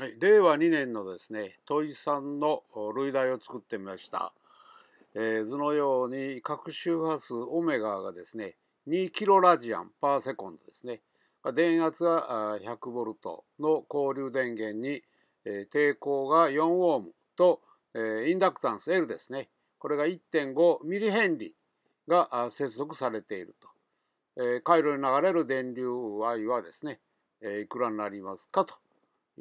はい、令和2年のですね土いさんの類題を作ってみました、えー、図のように各周波数オメガがですね2キロラジアンパーセコンドですね電圧が100ボルトの交流電源に、え抵抗が4オームと、えインダクタンス L ですねこれが1.5ミリヘンリーが接続されていると、え回路に流れる電流 I はですね、えいくらになりますかと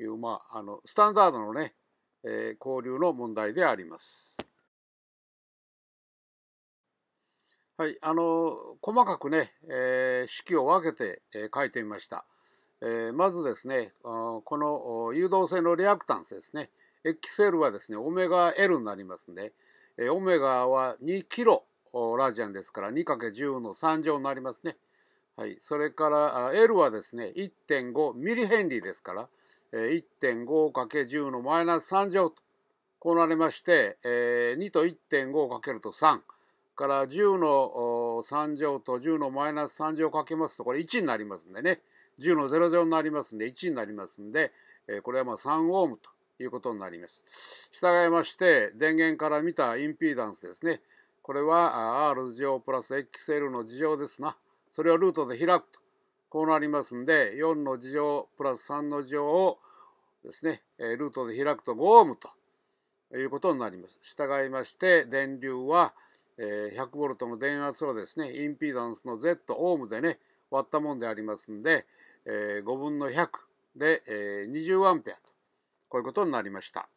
いう、まあ、あのスタンダードのね、えー、交流の問題であります。はい、あの細かくね、えー、式を分けて、えー、書いてみました。えー、まずですねこの誘導性のリアクタンスですね XL はですねオメガ L になりますんで、えー、オメガは2キロラジアンですから 2×10 の3乗になりますね。はい、それから L はですね1.5ミリヘンリーですから 1.5×10 のマイナス3乗とこうなりまして2と1.5をかけると3から10の3乗と10のマイナス3乗をかけますとこれ1になりますんでね10の0乗になりますんで1になりますんでこれはまあ3オームということになります。従いまして電源から見たインピーダンスですねこれは R 乗プラス XL の事乗ですな。それをルートで開くとこうなりますんで4の事乗プラス3の事乗をですねルートで開くと5オームということになります。従いまして電流は1 0 0ボルトの電圧をですねインピーダンスの Z オームでね割ったもんでありますんで5分の100で20アンペアとこういうことになりました。